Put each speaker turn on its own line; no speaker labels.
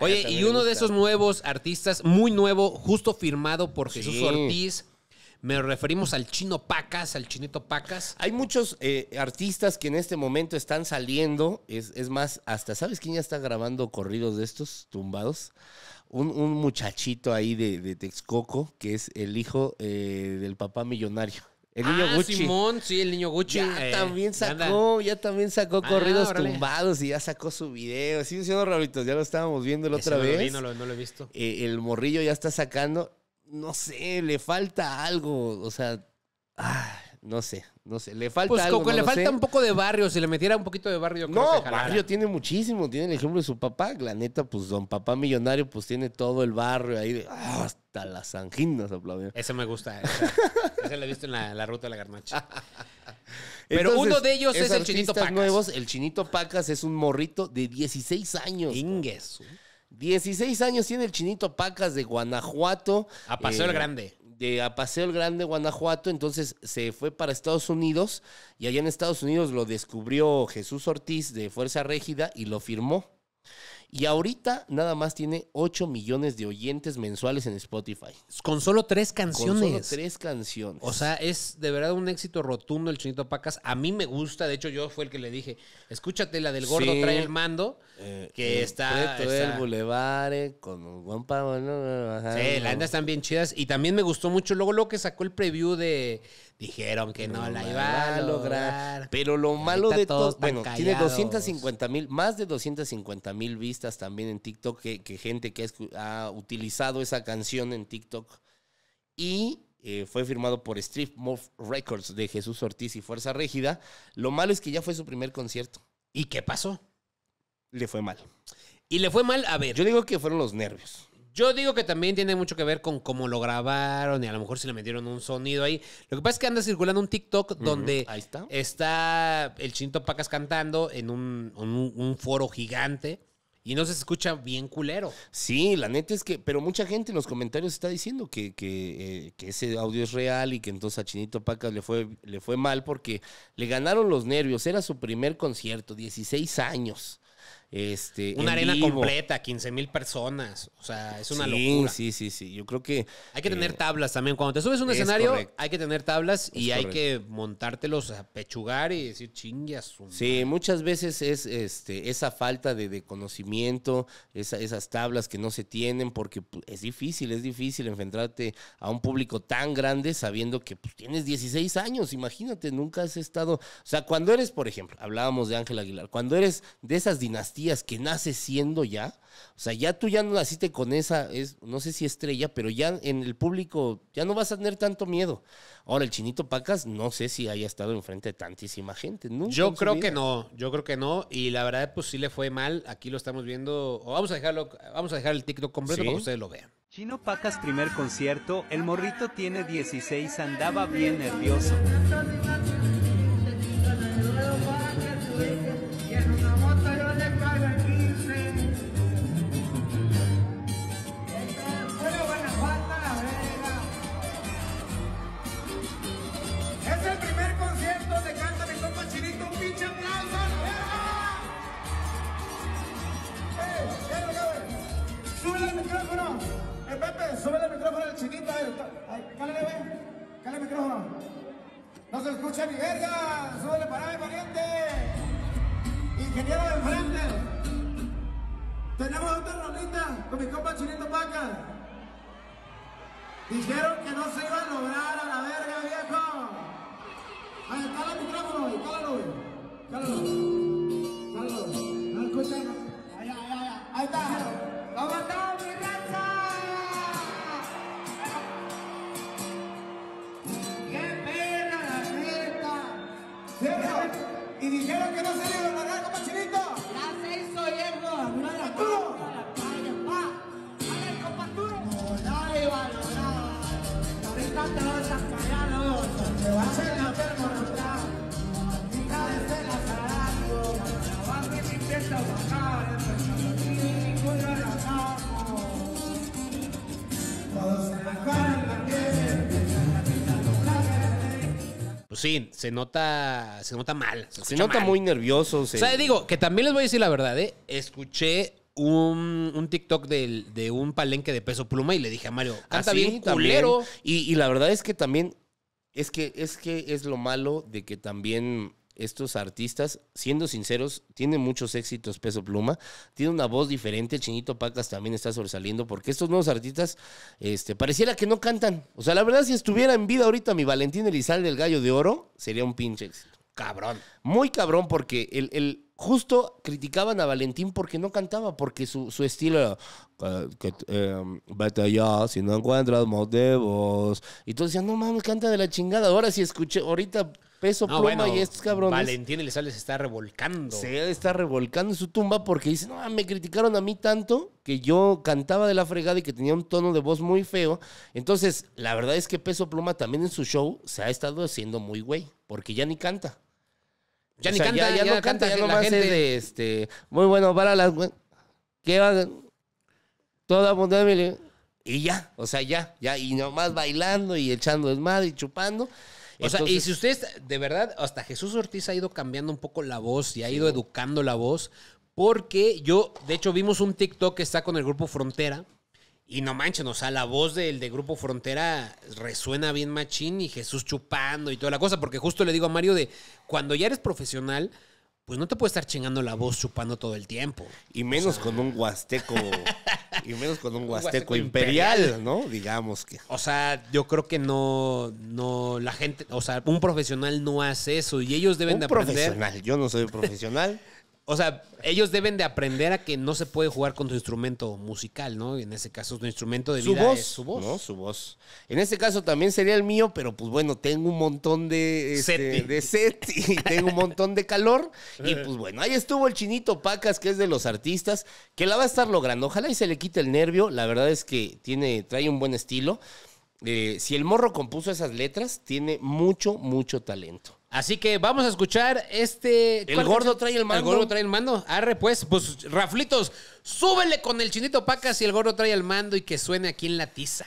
Oye, y uno de esos nuevos artistas, muy nuevo, justo firmado por Jesús Ortiz. Me referimos al chino Pacas, al chinito Pacas. Hay muchos eh, artistas que en este momento están saliendo. Es, más, hasta ¿sabes quién ya está grabando corridos de estos tumbados? Un, muchachito ahí de, Texcoco que es el hijo eh, del papá millonario. El niño ah, Gucci. Simón, sí, el niño Gucci. Ya eh, también sacó, ya, también sacó ah, corridos tumbados y ya sacó su video. sí, no, rabitos, ya lo estábamos viendo la otra vez. no, lo, he visto. Eh, el morrillo ya está sacando. No sé, le falta algo. O sea. Ay. No sé, no sé. Le falta pues le falta un poco de barrio. Si le metiera un poquito de barrio, No, el barrio tiene muchísimo. Tiene el ejemplo de su papá. La neta, pues don papá millonario, pues tiene todo el barrio ahí ah, hasta las anginas Ese me gusta. ese lo he visto en la, ruta de la garnacha. Pero uno de ellos es, el Chinito Pacas. Nuevos, el Chinito Pacas es un morrito de 16 años. Ingues. 16 años tiene el Chinito Pacas de Guanajuato. A Paseo el eh, Grande de a Paseo el Grande, Guanajuato, entonces se fue para Estados Unidos y allá en Estados Unidos lo descubrió Jesús Ortiz de Fuerza Régida y lo firmó. Y ahorita nada más tiene 8 millones de oyentes mensuales en Spotify. Con solo tres canciones. solo tres canciones. O sea, es de verdad un éxito rotundo el Chinito Pacas. A mí me gusta, de hecho yo fue el que le dije, escúchate la del gordo trae el mando, eh, que eh, está... el bulevar, eh, con un sí, las andas están bien chidas. Y también me gustó mucho, luego lo que sacó el preview de... Dijeron que no, la iba a lograr. Pero lo malo de todo, bueno, tiene 250 mil, más de 250 mil vistas también en TikTok, que, gente que ha, utilizado esa canción en TikTok. Y eh, fue firmado por Street Move Records de Jesús Ortiz y Fuerza Régida. Lo malo es que ya fue su primer concierto. ¿Y qué pasó? Le fue mal. Y le fue mal, a ver. Yo digo que fueron los nervios. Yo digo que también tiene mucho que ver con cómo lo grabaron y a lo mejor si le metieron un sonido ahí. Lo que pasa es que anda circulando un TikTok donde está. el Chinto Pacas cantando en un foro gigante. Y no se escucha bien culero. Sí, la neta es que, pero mucha gente en los comentarios está diciendo que, que, eh, que ese audio es real y que entonces a Chinito Pacas le fue, le fue mal porque le ganaron los nervios. Era su primer concierto, 16 años. Este, una arena completa, 15 mil personas. O sea, es una locura. Sí, sí, sí. Yo creo que. Hay que tener eh, tablas también. Cuando te subes a un escenario, hay que tener tablas y hay que montártelos a pechugar y decir chingas. Sí, muchas veces es este, esa falta de, conocimiento, esas tablas que no se tienen, porque pues, es difícil, es difícil enfrentarte a un público tan grande sabiendo que pues, tienes 16 años. Imagínate, nunca has estado. O sea, cuando eres, por ejemplo, hablábamos de Ángel Aguilar, cuando eres de esas dinastías que nace siendo ya, o sea, ya tú ya no naciste con esa, es, no sé si estrella, pero ya en el público ya no vas a tener tanto miedo. Ahora, el Chinito Pacas, no sé si haya estado enfrente de tantísima gente. yo creo que no, yo creo que no. Y la verdad, pues sí le fue mal. Aquí lo estamos viendo. O vamos a dejarlo, vamos a dejar el TikTok completo para que ustedes lo vean. Chino Pacas primer concierto, el morrito tiene 16, andaba bien nervioso. chinita. Eh, ahí, Cállale, ve. el micrófono. No se escucha ni verga. Súbele para ahí, valiente Ingeniero de frente. Tenemos otra rolita con mi compa Chinito Paca. Dijeron que no se iba a lograr a la verga. Pues sí, se nota, se nota mal. Se, nota muy nervioso. O sea, digo, que también les voy a decir la verdad, ¿eh? Escuché un, TikTok de, un palenque de peso pluma y le dije a Mario, canta ah, bien tablero. Y, la verdad es que también, es que, es que es lo malo de que también estos artistas, siendo sinceros, tienen muchos éxitos peso pluma, tiene una voz diferente, Chinito Pacas también está sobresaliendo, porque estos nuevos artistas, este, pareciera que no cantan. O sea, la verdad, si estuviera en vida ahorita mi Valentín Elizalde, el gallo de oro, sería un pinche éxito. Cabrón. Muy cabrón, porque el justo criticaban a Valentín porque no cantaba, porque su, estilo era, eh, que, em, vete allá, si no encuentras voz, Y todos decían, no mames, canta de la chingada. Ahora sí escuché, ahorita peso pluma y estos cabrones. Valentín y se está revolcando. Se está revolcando en su tumba porque dice, no, me criticaron a mí tanto que yo cantaba de la fregada y que tenía un tono de voz muy feo. Entonces, la verdad es que peso pluma también en su show se ha estado haciendo muy güey, porque ya ni canta.
Ya ni canta, ya, no canta, ya no va de
este. Muy bueno para las. ¿Qué van? Toda mundo Y ya, o sea, ya, ya. Y nomás bailando y echando desmadre y chupando. O sea, y si ustedes, de verdad, hasta Jesús Ortiz ha ido cambiando un poco la voz y ha ido educando la voz, porque yo, de hecho, vimos un TikTok que está con el grupo Frontera, y no manchen, o sea, la voz del de Grupo Frontera resuena bien machín y Jesús chupando y toda la cosa, porque justo le digo a Mario de, cuando ya eres profesional, pues no te puedes estar chingando la voz chupando todo el tiempo. Y menos con un huasteco, y menos con un huasteco, imperial, ¿no? Digamos que. O sea, yo creo que no, no, la gente, o sea, un profesional no hace eso y ellos deben de aprender. yo no soy profesional. O sea, ellos deben de aprender a que no se puede jugar con su instrumento musical, ¿no? en ese caso, tu instrumento de su vida voz, su voz. Su voz. En ese caso también sería el mío, pero pues bueno, tengo un montón de, este, set. de set y tengo un montón de calor. y pues bueno, ahí estuvo el chinito Pacas, que es de los artistas, que la va a estar logrando. Ojalá y se le quite el nervio. La verdad es que tiene, trae un buen estilo. Eh, si el morro compuso esas letras, tiene mucho, mucho talento. Así que vamos a escuchar este. El gordo trae el mando. El gordo trae el mando. Arre, pues, pues, Raflitos, súbele con el chinito pacas y el gordo trae el mando y que suene aquí en la tiza.